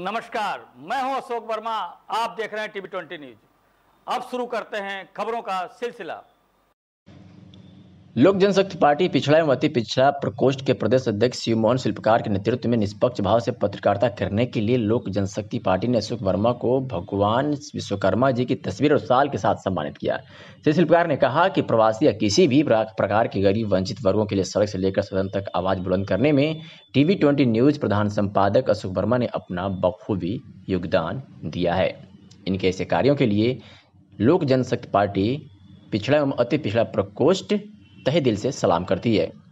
नमस्कार मैं हूं अशोक वर्मा आप देख रहे हैं टीवी ट्वेंटी न्यूज अब शुरू करते हैं खबरों का सिलसिला लोक जनशक्ति पार्टी पिछड़ा एवं अति पिछड़ा प्रकोष्ठ के प्रदेश अध्यक्ष शिव मोहन शिल्पकार के नेतृत्व में निष्पक्ष भाव से पत्रकारिता करने के लिए लोक जनशक्ति पार्टी ने अशोक वर्मा को भगवान विश्वकर्मा जी की तस्वीर और साल के साथ सम्मानित किया श्री शिल्पकार ने कहा कि प्रवासी या किसी भी प्रकार के गरीब वंचित वर्गों के लिए सड़क से लेकर सदन तक आवाज बुलंद करने में टीवी ट्वेंटी न्यूज प्रधान संपादक अशोक वर्मा ने अपना बखूबी योगदान दिया है इनके ऐसे कार्यों के लिए लोक जनशक्ति पार्टी पिछड़ा एवं अति पिछड़ा प्रकोष्ठ तहे दिल से सलाम करती है